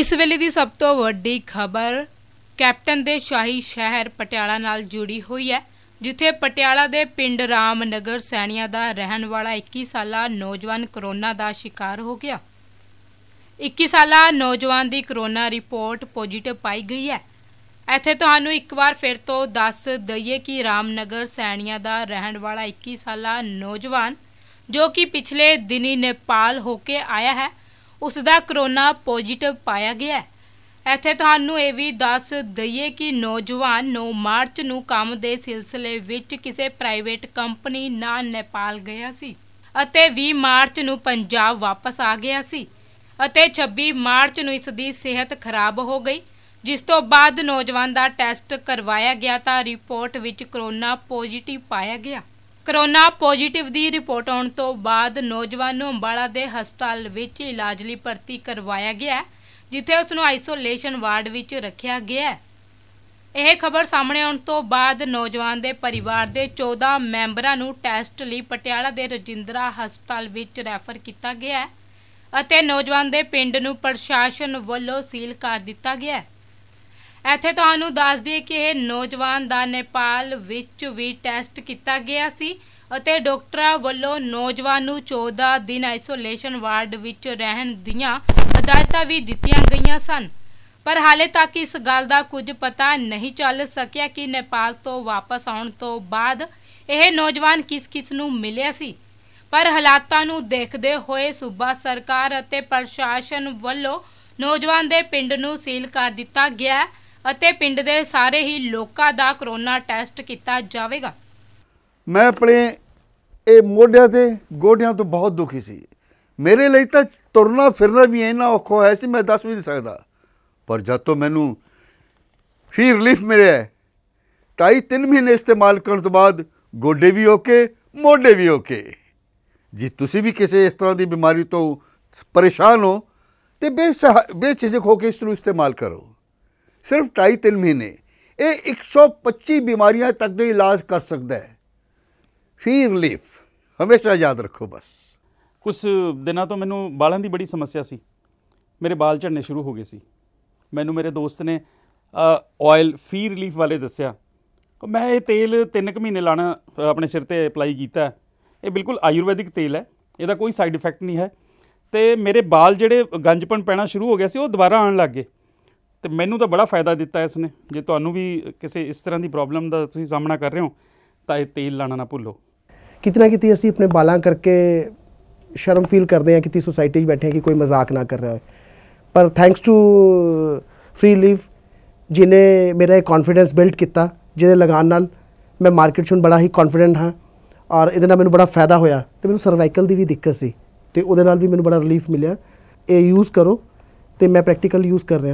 ਇਸ ਵੇਲੇ ਦੀ ਸਭ ਤੋਂ ਵੱਡੀ ਖਬਰ ਕੈਪਟਨ ਦੇ ਸ਼ਾਹੀ ਸ਼ਹਿਰ ਪਟਿਆਲਾ ਨਾਲ ਜੁੜੀ ਹੋਈ ਹੈ ਜਿੱਥੇ ਪਟਿਆਲਾ ਦੇ ਪਿੰਡ ਰਾਮਨਗਰ ਸੈਣੀਆਂ ਦਾ ਰਹਿਣ ਵਾਲਾ 21 ਸਾਲਾ ਨੌਜਵਾਨ ਕਰੋਨਾ ਦਾ ਸ਼ਿਕਾਰ ਹੋ ਗਿਆ 21 ਸਾਲਾ ਨੌਜਵਾਨ ਦੀ ਕਰੋਨਾ ਰਿਪੋਰਟ ਪੋਜ਼ਿਟਿਵ ਪਾਈ ਗਈ ਹੈ ਇੱਥੇ ਤੁਹਾਨੂੰ ਇੱਕ ਵਾਰ ਫਿਰ ਤੋਂ ਦੱਸ ਦਈਏ ਕਿ ਰਾਮਨਗਰ ਸੈਣੀਆਂ ਦਾ ਰਹਿਣ ਵਾਲਾ 21 ਸਾਲਾ ਨੌਜਵਾਨ ਜੋ ਕਿ ਪਿਛਲੇ ਦਿਨੀ ਨੇਪਾਲ ਹੋ ਕੇ ਆਇਆ ਹੈ ਉਸ ਦਾ ਕਰੋਨਾ ਪੋਜ਼ਿਟਿਵ ਪਾਇਆ ਗਿਆ ਹੈ ਇੱਥੇ ਤੁਹਾਨੂੰ ਇਹ ਵੀ ਦੱਸ ਦਈਏ ਕਿ ਨੌਜਵਾਨ 9 ਮਾਰਚ ਨੂੰ ਕੰਮ ਦੇ ਸਿਲਸਿਲੇ ਵਿੱਚ ਕਿਸੇ ਪ੍ਰਾਈਵੇਟ ਕੰਪਨੀ ਨਾਲ ਨੇਪਾਲ ਗਿਆ ਸੀ ਅਤੇ 20 ਮਾਰਚ ਨੂੰ ਪੰਜਾਬ ਵਾਪਸ ਆ ਗਿਆ ਸੀ ਅਤੇ 26 ਮਾਰਚ ਨੂੰ ਇਸ ਦੀ ਸਿਹਤ ਖਰਾਬ ਹੋ ਗਈ ਜਿਸ ਤੋਂ ਬਾਅਦ ਨੌਜਵਾਨ ਦਾ ਟੈਸਟ ਕਰਵਾਇਆ ਗਿਆ ਤਾਂ ਰਿਪੋਰਟ ਵਿੱਚ ਕਰੋਨਾ ਪੋਜ਼ਿਟਿਵ ਪਾਇਆ ਗਿਆ ਕਰੋਨਾ ਪੋਜ਼ਿਟਿਵ ਦੀ ਰਿਪੋਰਟ ਆਉਣ ਤੋਂ ਬਾਅਦ ਨੌਜਵਾਨ ਨੂੰ ਅੰਬਾਲਾ ਦੇ ਹਸਪਤਾਲ ਵਿੱਚ ਇਲਾਜ ਲਈ ਭਰਤੀ ਕਰਵਾਇਆ ਗਿਆ ਜਿੱਥੇ ਉਸ ਨੂੰ ਆਈਸੋਲੇਸ਼ਨ ਵਾਰਡ ਵਿੱਚ ਰੱਖਿਆ ਗਿਆ ਇਹ ਖਬਰ ਸਾਹਮਣੇ ਆਉਣ ਤੋਂ ਬਾਅਦ ਨੌਜਵਾਨ ਦੇ ਪਰਿਵਾਰ ਦੇ 14 ਮੈਂਬਰਾਂ ਨੂੰ ਟੈਸਟ ਲਈ ਪਟਿਆਲਾ ਦੇ ਰਜਿੰਦਰਾ ਹਸਪਤਾਲ ਵਿੱਚ ਰੈਫਰ ਕੀਤਾ ਗਿਆ ਅਤੇ ਨੌਜਵਾਨ ਦੇ ਪਿੰਡ ਨੂੰ ਪ੍ਰਸ਼ਾਸਨ ਵੱਲੋਂ ਸੀਲ ਕਰ ਦਿੱਤਾ ਗਿਆ ਇੱਥੇ ਤੁਹਾਨੂੰ ਦੱਸ ਦਈਏ ਕਿ ਇਹ ਨੌਜਵਾਨ ਦਾ ਨੇਪਾਲ ਵਿੱਚ ਵੀ ਟੈਸਟ ਕੀਤਾ ਗਿਆ ਸੀ ਅਤੇ ਡਾਕਟਰਾਂ ਵੱਲੋਂ ਨੌਜਵਾਨ ਨੂੰ 14 ਦਿਨ ਆਈਸੋਲੇਸ਼ਨ ਵਾਰਡ ਵਿੱਚ ਰਹਿਣ ਦੀਆਂ ਹਦਾਇਤਾਂ ਵੀ ਦਿੱਤੀਆਂ ਗਈਆਂ ਸਨ ਪਰ ਹਾਲੇ ਤੱਕ ਇਸ ਗੱਲ ਦਾ ਕੁਝ ਪਤਾ ਨਹੀਂ ਚੱਲ ਸਕਿਆ ਕਿ ਨੇਪਾਲ ਤੋਂ ਵਾਪਸ ਆਉਣ ਤੋਂ ਬਾਅਦ ਇਹ ਨੌਜਵਾਨ ਕਿਸ-ਕਿਸ ਨੂੰ ਮਿਲਿਆ ਸੀ ਪਰ ਹਾਲਾਤਾਂ ਨੂੰ ਦੇਖਦੇ ਹੋਏ ਸੂਬਾ ਸਰਕਾਰ ਅਤੇ ਪ੍ਰਸ਼ਾਸਨ ਵੱਲੋਂ ਨੌਜਵਾਨ ਦੇ ਪਿੰਡ ਨੂੰ ਸੀਲ ਕਰ ਦਿੱਤਾ ਗਿਆ ਹੈ ਅਤੇ ਪਿੰਡ ਦੇ ਸਾਰੇ ਹੀ ਲੋਕਾਂ ਦਾ ਕਰੋਨਾ ਟੈਸਟ ਕੀਤਾ ਜਾਵੇਗਾ ਮੈਂ ਆਪਣੇ ਇਹ ਮੋਢਿਆਂ ਤੇ ਗੋਡਿਆਂ ਤੋਂ ਬਹੁਤ ਦੁਖੀ ਸੀ ਮੇਰੇ ਲਈ ਤਾਂ ਤੁਰਨਾ ਫਿਰਨਾ ਵੀ ਇੰਨਾ ਔਖਾ ਹੋਇਆ ਸੀ ਮੈਂ ਦੱਸ ਵੀ ਨਹੀਂ ਸਕਦਾ ਪਰ ਜਦ ਤੋਂ ਮੈਨੂੰ ਫੀ ਰਿਲੀਫ ਮਿਲਿਆ ਢਾਈ ਤਿੰਨ ਮਹੀਨੇ ਇਸਤੇਮਾਲ ਕਰਨ ਤੋਂ ਬਾਅਦ ਗੋਡੇ ਵੀ ਓਕੇ ਮੋਢੇ ਵੀ ਓਕੇ ਜੀ ਤੁਸੀਂ ਵੀ ਕਿਸੇ ਇਸ ਤਰ੍ਹਾਂ ਦੀ ਬਿਮਾਰੀ ਤੋਂ ਪਰੇਸ਼ਾਨ ਹੋ ਤੇ ਬੇਝਿਜਕ ਹੋ ਕੇ ਇਸ ਨੂੰ ਇਸਤੇਮਾਲ ਕਰੋ ਸਿਰਫ 2.5 ਮਹੀਨੇ ਇਹ 125 ਬਿਮਾਰੀਆਂ ਤੱਕ ਦੇ ਇਲਾਜ ਕਰ ਸਕਦਾ ਹੈ ਫੀ ਰਿਲੀਫ ਹਮੇਸ਼ਾ ਯਾਦ ਰੱਖੋ ਬਸ ਕੁਝ ਦਿਨਾਂ ਤੋਂ ਮੈਨੂੰ ਬਾਲਾਂ ਦੀ ਬੜੀ ਸਮੱਸਿਆ ਸੀ ਮੇਰੇ ਬਾਲ ਝੜਨੇ ਸ਼ੁਰੂ ਹੋ ਗਏ ਸੀ ਮੈਨੂੰ ਮੇਰੇ ਦੋਸਤ ਨੇ ਆਇਲ ਫੀ ਰਿਲੀਫ ਵਾਲੇ ਦੱਸਿਆ ਮੈਂ ਇਹ ਤੇਲ 3 ਮਹੀਨੇ ਲਾਣਾ ਆਪਣੇ ਸਿਰ ਤੇ ਅਪਲਾਈ ਕੀਤਾ ਇਹ ਬਿਲਕੁਲ ਆਯੁਰਵੈਦਿਕ ਤੇਲ ਹੈ ਇਹਦਾ ਕੋਈ ਸਾਈਡ ਇਫੈਕਟ ਨਹੀਂ ਹੈ ਤੇ ਮੇਰੇ ਬਾਲ ਜਿਹੜੇ ਗੰਜਪਣ ਪੈਣਾ ਸ਼ੁਰੂ ਹੋ ਗਿਆ ਸੀ ਉਹ ਦੁਬਾਰਾ ਆਉਣ ਲੱਗ ਗਏ ਤੇ ਮੈਨੂੰ ਤਾਂ ਬੜਾ ਫਾਇਦਾ ਦਿੱਤਾ ਇਸ ਨੇ ਜੇ ਤੁਹਾਨੂੰ ਵੀ ਕਿਸੇ ਇਸ ਤਰ੍ਹਾਂ ਦੀ ਪ੍ਰੋਬਲਮ ਦਾ ਤੁਸੀਂ ਸਾਹਮਣਾ ਕਰ ਰਹੇ ਹੋ ਤਾਂ ਇਹ ਤੇਲ ਲਾਣਾ ਨਾ ਭੁੱਲੋ ਕਿਤਨਾ ਕਿਤੇ ਅਸੀਂ ਆਪਣੇ ਬਾਲਾਂ ਕਰਕੇ ਸ਼ਰਮ ਫੀਲ ਕਰਦੇ ਆ ਕਿ ਤੀ ਸੋਸਾਇਟੀ 'ਚ ਬੈਠੇ ਕਿ ਕੋਈ ਮਜ਼ਾਕ ਨਾ ਕਰ ਰਿਹਾ ਹੋਵੇ ਪਰ ਥੈਂਕਸ ਟੂ ਫ੍ਰੀ ਲੀਵ ਜਿਨੇ ਮੇਰਾ ਇਹ ਕੌਨਫੀਡੈਂਸ ਬਿਲਡ ਕੀਤਾ ਜਿਹਦੇ ਲਗਾਨ ਨਾਲ ਮੈਂ ਮਾਰਕੀਟ 'ਚੋਂ ਬੜਾ ਹੀ ਕੌਨਫੀਡੈਂਟ ਹਾਂ ਔਰ ਇਹਦੇ ਨਾਲ ਮੈਨੂੰ ਬੜਾ ਫਾਇਦਾ ਹੋਇਆ ਤੇ ਮੈਨੂੰ ਸਰਵਾਈਕਲ ਦੀ ਵੀ ਦਿੱਕਤ ਸੀ ਤੇ ਉਹਦੇ ਨਾਲ ਵੀ ਮੈਨੂੰ ਬੜਾ ਰਿਲੀਫ ਮਿਲਿਆ ਇਹ ਯੂਜ਼ ਕਰੋ ਤੇ ਮੈਂ ਪ੍ਰੈਕਟੀਕਲ ਯੂਜ਼ ਕਰ ਰਿਹਾ